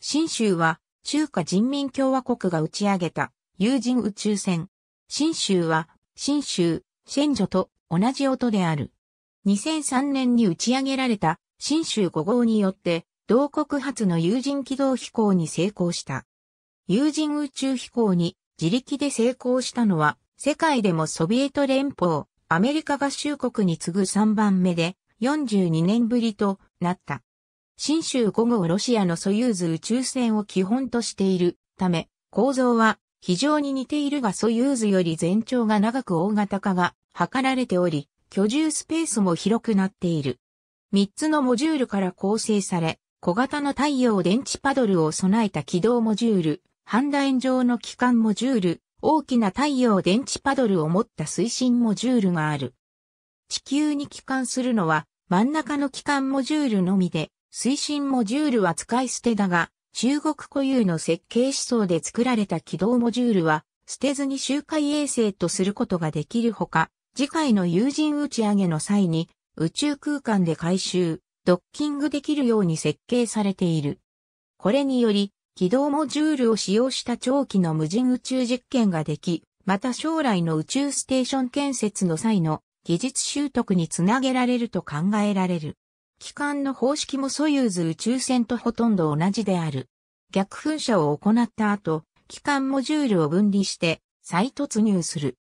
新州は中華人民共和国が打ち上げた有人宇宙船。新州は新州、シェンジョと同じ音である。2003年に打ち上げられた新州5号によって同国初の有人軌道飛行に成功した。有人宇宙飛行に自力で成功したのは世界でもソビエト連邦、アメリカ合衆国に次ぐ3番目で42年ぶりとなった。新州5号ロシアのソユーズ宇宙船を基本としているため、構造は非常に似ているがソユーズより全長が長く大型化が図られており、居住スペースも広くなっている。3つのモジュールから構成され、小型の太陽電池パドルを備えた軌道モジュール、半楕円状の機関モジュール、大きな太陽電池パドルを持った推進モジュールがある。地球に帰還するのは真ん中の機関モジュールのみで、推進モジュールは使い捨てだが、中国固有の設計思想で作られた軌道モジュールは、捨てずに周回衛星とすることができるほか、次回の有人打ち上げの際に、宇宙空間で回収、ドッキングできるように設計されている。これにより、軌道モジュールを使用した長期の無人宇宙実験ができ、また将来の宇宙ステーション建設の際の技術習得につなげられると考えられる。機関の方式もソユーズ宇宙船とほとんど同じである。逆噴射を行った後、機関モジュールを分離して再突入する。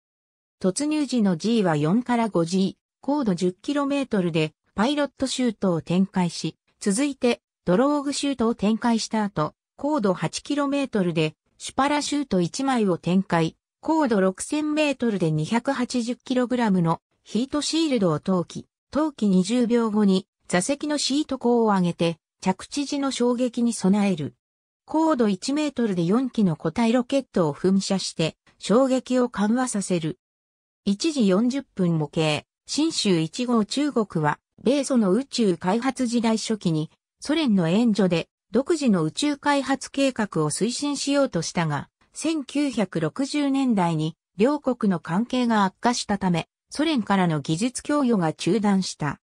突入時の G は4から 5G、高度 10km でパイロットシュートを展開し、続いてドローグシュートを展開した後、高度 8km でシュパラシュート1枚を展開、高度 6000m で 280kg のヒートシールドを投棄、投棄20秒後に座席のシート高を上げて、着地時の衝撃に備える。高度1メートルで4機の固体ロケットを噴射して、衝撃を緩和させる。1時40分模型、新州1号中国は、米ソの宇宙開発時代初期に、ソ連の援助で、独自の宇宙開発計画を推進しようとしたが、1960年代に両国の関係が悪化したため、ソ連からの技術供与が中断した。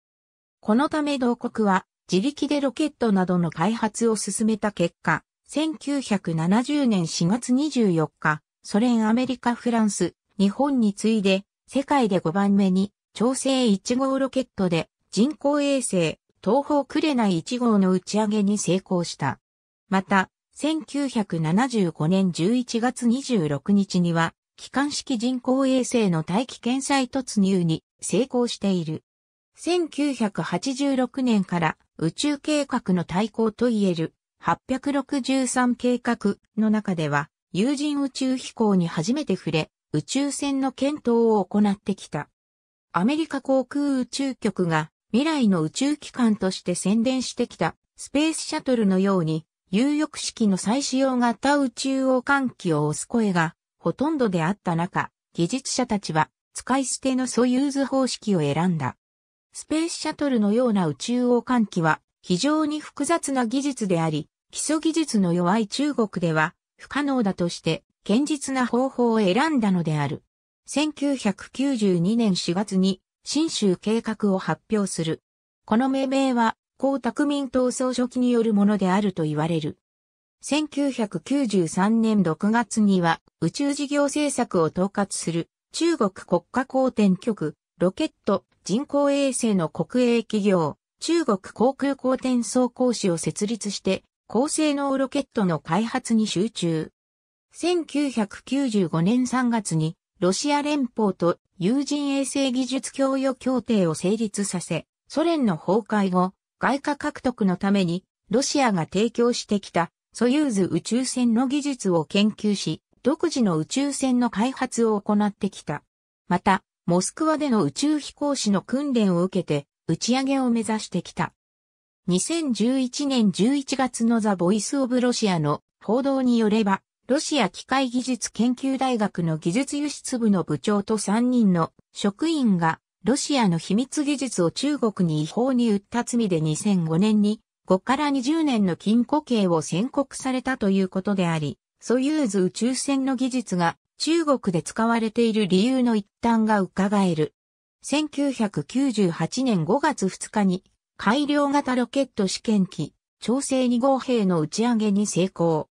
このため同国は自力でロケットなどの開発を進めた結果、1970年4月24日、ソ連アメリカフランス、日本に次いで世界で5番目に調整1号ロケットで人工衛星東方クレナい1号の打ち上げに成功した。また、1975年11月26日には、機関式人工衛星の大気査再突入に成功している。1986年から宇宙計画の対抗といえる863計画の中では有人宇宙飛行に初めて触れ宇宙船の検討を行ってきた。アメリカ航空宇宙局が未来の宇宙機関として宣伝してきたスペースシャトルのように有翼式の再使用型宇宙王換気を押す声がほとんどであった中、技術者たちは使い捨てのソユーズ方式を選んだ。スペースシャトルのような宇宙王冠機は非常に複雑な技術であり、基礎技術の弱い中国では不可能だとして堅実な方法を選んだのである。1992年4月に新州計画を発表する。この命名は、江沢民闘争書記によるものであると言われる。1993年6月には宇宙事業政策を統括する中国国家公転局ロケット人工衛星の国営企業、中国航空航天総工士を設立して、高性能ロケットの開発に集中。1995年3月に、ロシア連邦と有人衛星技術供与協定を成立させ、ソ連の崩壊後、外貨獲得のために、ロシアが提供してきた、ソユーズ宇宙船の技術を研究し、独自の宇宙船の開発を行ってきた。また、モスクワでの宇宙飛行士の訓練を受けて、打ち上げを目指してきた。2011年11月のザ・ボイス・オブ・ロシアの報道によれば、ロシア機械技術研究大学の技術輸出部の部長と3人の職員が、ロシアの秘密技術を中国に違法に売った罪で2005年に5から20年の禁錮刑を宣告されたということであり、ソユーズ宇宙船の技術が中国で使われている理由の一端が伺える。1998年5月2日に改良型ロケット試験機、調整2号兵の打ち上げに成功。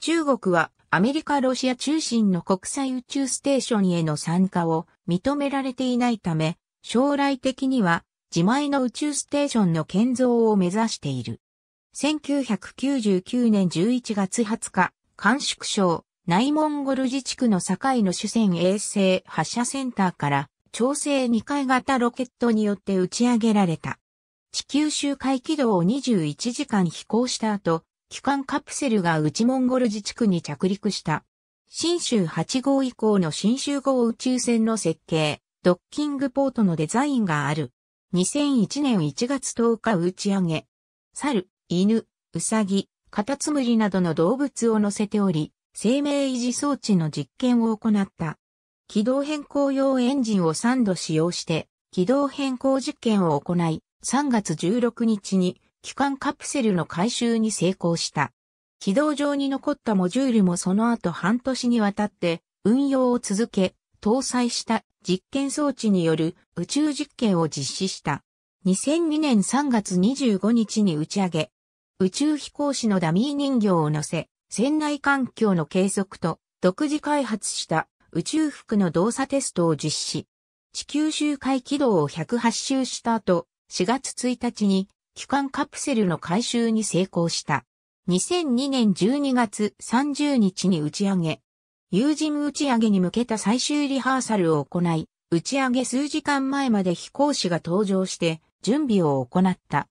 中国はアメリカ・ロシア中心の国際宇宙ステーションへの参加を認められていないため、将来的には自前の宇宙ステーションの建造を目指している。1999年11月20日、甘縮省内モンゴル自治区の境の主戦衛星発射センターから調整2回型ロケットによって打ち上げられた。地球周回軌道を21時間飛行した後、機関カプセルが内モンゴル自治区に着陸した。新州8号以降の新州号宇宙船の設計、ドッキングポートのデザインがある。2001年1月10日打ち上げ。猿、犬、うさぎ、カタツムリなどの動物を乗せており、生命維持装置の実験を行った。軌道変更用エンジンを3度使用して、軌道変更実験を行い、3月16日に機関カプセルの回収に成功した。軌道上に残ったモジュールもその後半年にわたって運用を続け、搭載した実験装置による宇宙実験を実施した。2002年3月25日に打ち上げ、宇宙飛行士のダミー人形を乗せ、船内環境の計測と独自開発した宇宙服の動作テストを実施。地球周回軌道を108周した後、4月1日に機関カプセルの回収に成功した。2002年12月30日に打ち上げ、有人打ち上げに向けた最終リハーサルを行い、打ち上げ数時間前まで飛行士が登場して準備を行った。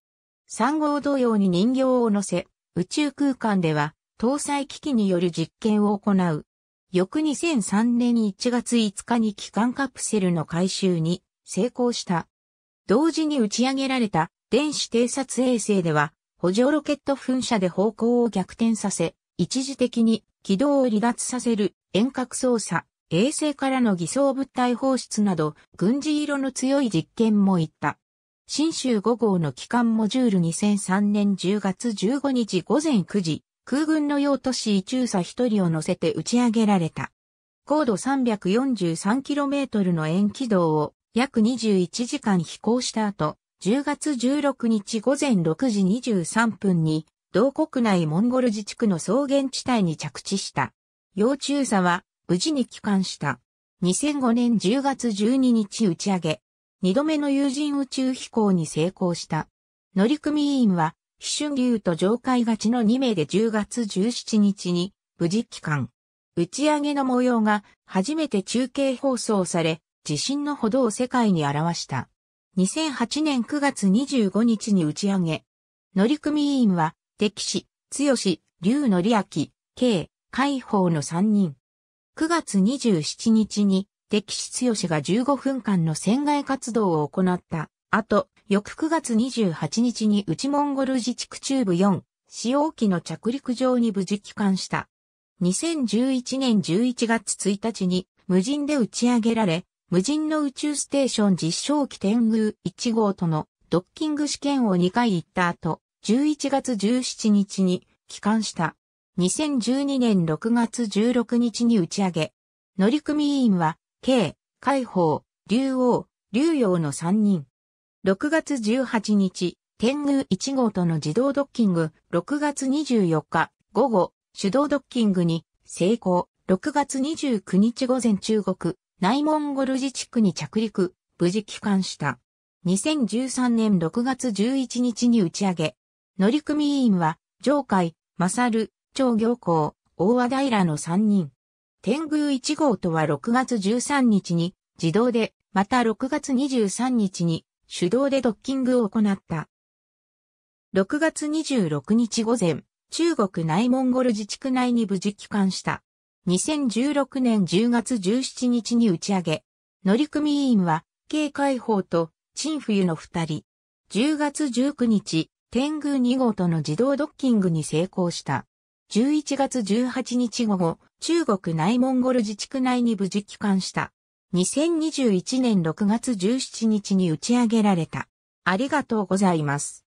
3号同様に人形を乗せ、宇宙空間では搭載機器による実験を行う。翌2003年1月5日に機関カプセルの回収に成功した。同時に打ち上げられた電子偵察衛星では補助ロケット噴射で方向を逆転させ、一時的に軌道を離脱させる遠隔操作、衛星からの偽装物体放出など軍事色の強い実験もいった。新州5号の機関モジュール2003年10月15日午前9時空軍の用都市イチ佐一人を乗せて打ち上げられた。高度 343km の円軌道を約21時間飛行した後、10月16日午前6時23分に、同国内モンゴル自治区の草原地帯に着地した。要中佐は無事に帰還した。2005年10月12日打ち上げ、2度目の有人宇宙飛行に成功した。乗組員は春竜と上海勝ちの2名で10月17日に無事帰還。打ち上げの模様が初めて中継放送され、地震のほどを世界に表した。2008年9月25日に打ち上げ。乗組員は、敵士、強氏、竜のりあき、海宝の3人。9月27日に、敵士強氏が15分間の船外活動を行ったと、翌9月28日に内モンゴル自治区中部4、使用機の着陸場に無事帰還した。2011年11月1日に無人で打ち上げられ、無人の宇宙ステーション実証機天宮1号とのドッキング試験を2回行った後、11月17日に帰還した。2012年6月16日に打ち上げ。乗組員は、K、海宝、竜王、竜洋の3人。6月18日、天宮1号との自動ドッキング、6月24日、午後、手動ドッキングに成功、6月29日午前中国、内モンゴル自治区に着陸、無事帰還した。2013年6月11日に打ち上げ、乗組員は、上海、マサル、長行行、大和平の3人。天宮1号とは6月13日に、自動で、また6月23日に、手動でドッキングを行った。6月26日午前、中国内モンゴル自治区内に無事帰還した。2016年10月17日に打ち上げ、乗組員は、警戒法と、陳冬の二人。10月19日、天宮2号との自動ドッキングに成功した。11月18日午後、中国内モンゴル自治区内に無事帰還した。2021年6月17日に打ち上げられた。ありがとうございます。